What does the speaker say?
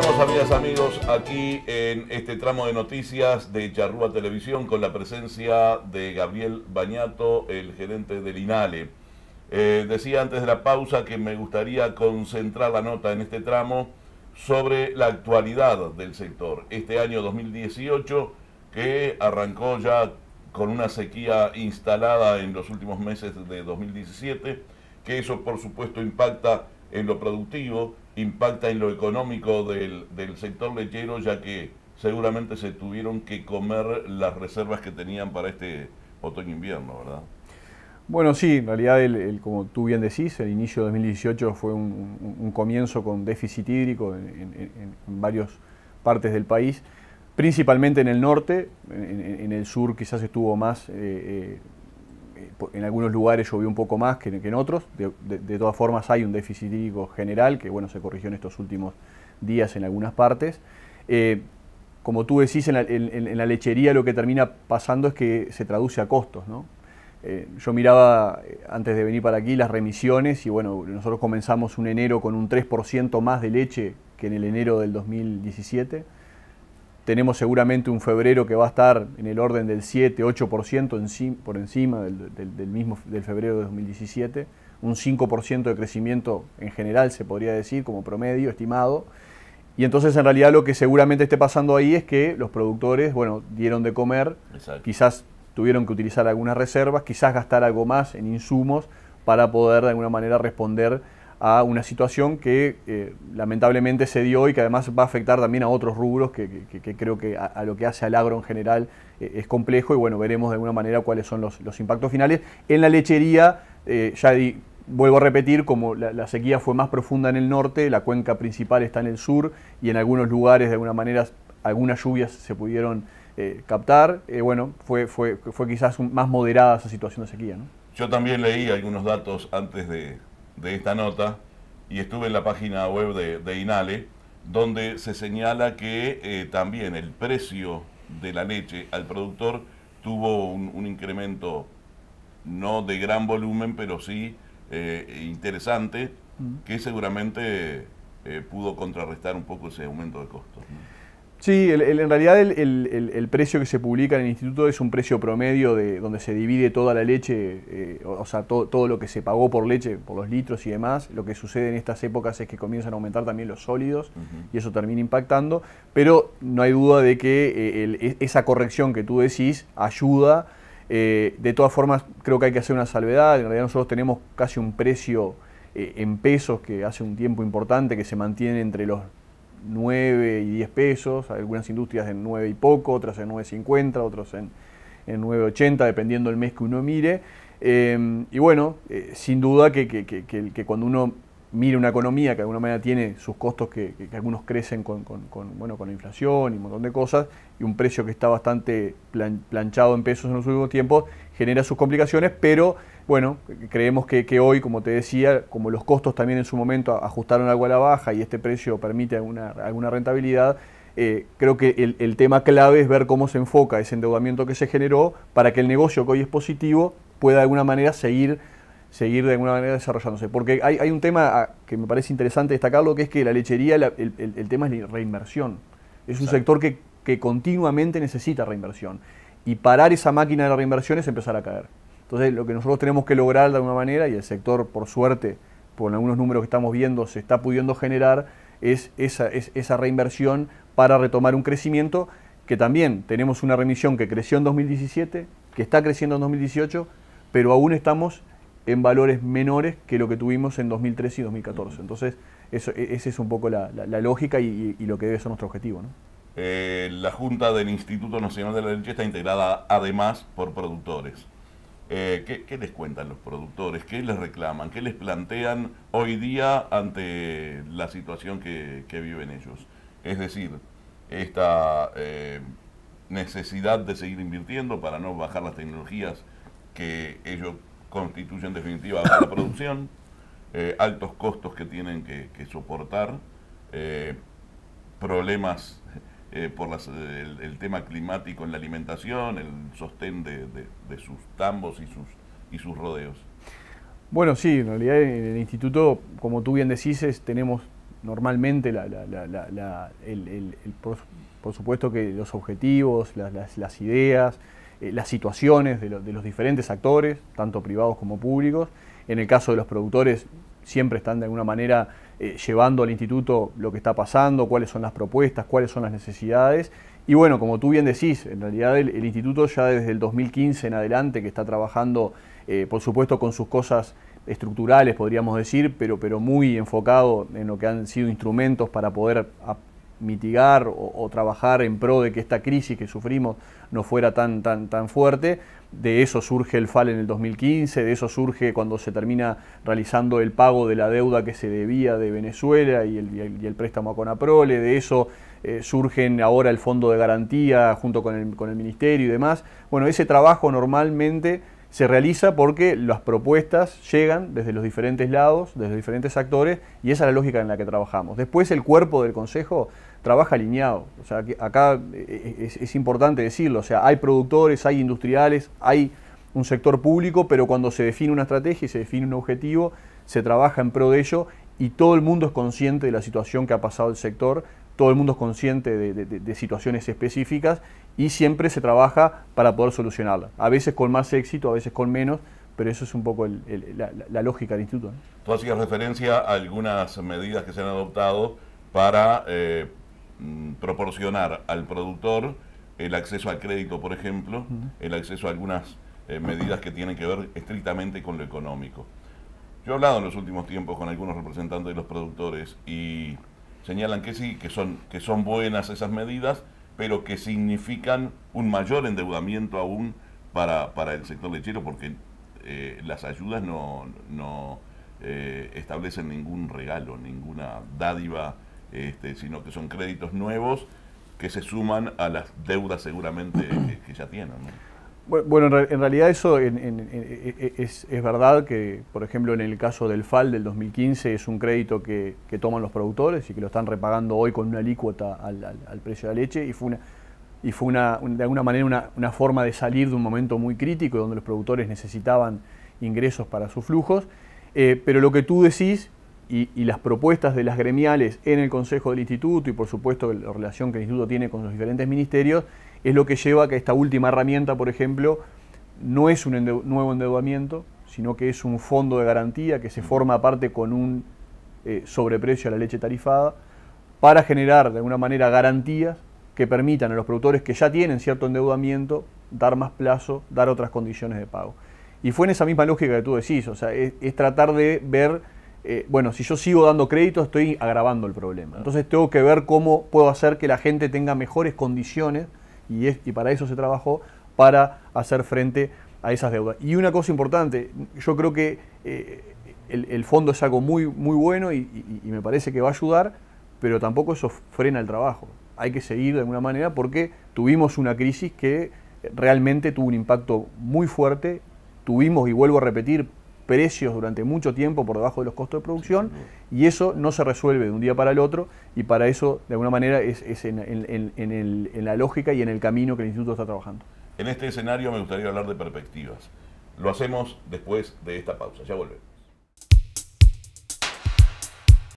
vamos, amigas, amigos, aquí en este tramo de noticias de Charrúa Televisión con la presencia de Gabriel Bañato, el gerente del INALE. Eh, decía antes de la pausa que me gustaría concentrar la nota en este tramo sobre la actualidad del sector. Este año 2018 que arrancó ya con una sequía instalada en los últimos meses de 2017, que eso por supuesto impacta en lo productivo, impacta en lo económico del, sector lechero, ya que seguramente se tuvieron que comer las reservas que tenían para este otoño-invierno, ¿verdad? Bueno, sí, en realidad, el, como tú bien decís, el inicio de 2018 fue un, comienzo con déficit hídrico en, varias partes del país, principalmente en el norte, en, el sur quizás estuvo más eh, eh, eh, en algunos lugares llovió un poco más que, en otros. De, todas formas hay un déficit hídrico general que se corrigió en estos últimos días en algunas partes. Eh, como tú decís, en la, lechería lo que termina pasando es que se traduce a costos. Eh, yo miraba antes de venir para aquí las remisiones y bueno, nosotros comenzamos un enero con un 3% más de leche que en el enero del 2017 tenemos seguramente un febrero que va a estar en el orden del 7-8% por encima del, mismo del febrero de 2017, un 5% de crecimiento en general se podría decir como promedio estimado. Y entonces en realidad lo que seguramente esté pasando ahí es que los productores, bueno, dieron de comer, quizás tuvieron que utilizar algunas reservas, quizás gastar algo más en insumos para poder de alguna manera responder a una situación que eh, lamentablemente se dio y que además va a afectar también a otros rubros que, creo que a, lo que hace al agro en general eh, es complejo y bueno, veremos de alguna manera cuáles son los, impactos finales. En la lechería, eh, ya vuelvo a repetir, como la, sequía fue más profunda en el norte, la cuenca principal está en el sur y en algunos lugares de alguna manera algunas lluvias se pudieron captar, bueno, fue, fue, quizás más moderada esa situación de sequía. Yo también leí algunos datos antes de, de esta nota y estuve en la página web de, INALE, donde se señala que eh, también el precio de la leche al productor tuvo un, incremento no de gran volumen, pero sí eh, interesante, mm. que seguramente eh, pudo contrarrestar un poco ese aumento de costos. Sí, en realidad el, precio que se publica en el instituto es un precio promedio de donde se divide toda la leche, eh, o, sea, todo lo que se pagó por leche, por los litros y demás. Lo que sucede en estas épocas es que comienzan a aumentar también los sólidos y eso termina impactando, pero no hay duda de que eh, e, esa corrección que tú decís ayuda. Eh, de todas formas, creo que hay que hacer una salvedad. En realidad nosotros tenemos casi un precio en pesos que hace un tiempo importante que se mantiene entre los 9 y 10 pesos, algunas industrias en 9 y poco, otras en 9.50, otras en, 9.80, dependiendo del mes que uno mire. Em, y bueno, eh, sin duda que, cuando uno mire una economía que de alguna manera tiene sus costos que, algunos crecen con, bueno, con la inflación y un montón de cosas, y un precio que está bastante planchado en pesos en los últimos tiempos, genera sus complicaciones, pero bueno, creemos que, hoy, como te decía, como los costos también en su momento ajustaron algo a la baja y este precio permite alguna, rentabilidad, eh, creo que el, tema clave es ver cómo se enfoca ese endeudamiento que se generó para que el negocio que hoy es positivo pueda de alguna manera seguir, seguir de alguna manera desarrollándose. Porque hay, un tema ah, que me parece interesante destacarlo, que es que la lechería, el, tema es la reinversión. Es un sector que, continuamente necesita reinversión. Y parar esa máquina de la reinversión es empezar a caer. Entonces, lo que nosotros tenemos que lograr de alguna manera, y el sector, por suerte, con algunos números que estamos viendo, se está pudiendo generar, es esa, es reinversión para retomar un crecimiento que también tenemos una remisión que creció en 2017, que está creciendo en 2018, pero aún estamos en valores menores que lo que tuvimos en 2013 y 2014. Entonces, eso, e, esa es un poco la, lógica y, lo que debe ser nuestro objetivo. Eh, la Junta del Instituto Nacional de la Leche está integrada además por productores. Eh, ¿qué, les cuentan los productores? ¿Qué les reclaman? ¿Qué les plantean hoy día ante la situación que, viven ellos? Es decir, esta eh, necesidad de seguir invirtiendo para no bajar las tecnologías que ellos constituyen definitiva la producción, eh, altos costos que tienen que soportar, problemas eh, por eh, el, tema climático en la alimentación, el sostén de, sus tambos y sus, y sus rodeos. Bueno, sí, en realidad en el instituto, como tú bien decís, tenemos normalmente la, por, supuesto que los objetivos, las, ideas, eh, las situaciones de, de, los diferentes actores, tanto privados como públicos. En el caso de los productores, siempre están de alguna manera eh, llevando al instituto lo que está pasando, cuáles son las propuestas, cuáles son las necesidades. Y bueno, como tú bien decís, en realidad el, instituto ya desde el 2015 en adelante, que está trabajando, eh, por supuesto, con sus cosas estructurales, podríamos decir, pero, pero muy enfocado en lo que han sido instrumentos para poder mitigar o, trabajar en pro de que esta crisis que sufrimos no fuera tan, tan, tan fuerte. De eso surge el FAL en el 2015, de eso surge cuando se termina realizando el pago de la deuda que se debía de Venezuela y el, préstamo a Conaprole, de eso eh, surgen ahora el fondo de garantía junto con el, con el ministerio y demás. Bueno, ese trabajo normalmente se realiza porque las propuestas llegan desde los diferentes lados, desde diferentes actores, y esa es la lógica en la que trabajamos. Después el cuerpo del Consejo trabaja alineado. O sea, que acá eh, es, importante decirlo, o sea, hay productores, hay industriales, hay un sector público, pero cuando se define una estrategia y se define un objetivo, se trabaja en pro de ello y todo el mundo es consciente de la situación que ha pasado el sector todo el mundo es consciente de, situaciones específicas y siempre se trabaja para poder solucionarla. A veces con más éxito, a veces con menos, pero eso es un poco la, lógica del instituto. Tú hacías referencia a algunas medidas que se han adoptado para eh, mm, proporcionar al productor el acceso al crédito, por ejemplo, el acceso a algunas eh, medidas que tienen que ver estrictamente con lo económico. Yo he hablado en los últimos tiempos con algunos representantes de los productores y señalan que sí, que son, que son buenas esas medidas, pero que significan un mayor endeudamiento aún para, el sector lechero, porque eh, las ayudas no, eh, establecen ningún regalo, ninguna dádiva, este, sino que son créditos nuevos que se suman a las deudas seguramente que, ya tienen. Bueno, en realidad eso e-, e-, es, verdad que, por ejemplo, en el caso del FAL del 2015 es un crédito que, toman los productores y que lo están repagando hoy con una alícuota al, precio de la leche y fue una, y fue de alguna manera una, forma de salir de un momento muy crítico donde los productores necesitaban ingresos para sus flujos. Eh, pero lo que tú decís y, y, las propuestas de las gremiales en el Consejo del Instituto y por supuesto la relación que el Instituto tiene con los diferentes ministerios es lo que lleva a que esta última herramienta, por ejemplo, no es un nuevo endeudamiento, sino que es un fondo de garantía que se forma aparte con un eh, sobreprecio a la leche tarifada para generar de alguna manera garantías que permitan a los productores que ya tienen cierto endeudamiento dar más plazo, dar otras condiciones de pago. Y fue en esa misma lógica que tú decís, o sea, es, tratar de ver, eh, bueno, si yo sigo dando crédito estoy agravando el problema. Entonces tengo que ver cómo puedo hacer que la gente tenga mejores condiciones y, y para eso se trabajó, para hacer frente a esas deudas. Y una cosa importante, yo creo que eh, el, fondo es algo muy, muy bueno y, y, me parece que va a ayudar, pero tampoco eso frena el trabajo. Hay que seguir de alguna manera porque tuvimos una crisis que realmente tuvo un impacto muy fuerte, tuvimos, y vuelvo a repetir, precios durante mucho tiempo por debajo de los costos de producción y eso no se resuelve de un día para el otro y para eso de alguna manera es, en, en, la lógica y en el camino que el instituto está trabajando. En este escenario me gustaría hablar de perspectivas. Lo hacemos después de esta pausa. Ya volvemos.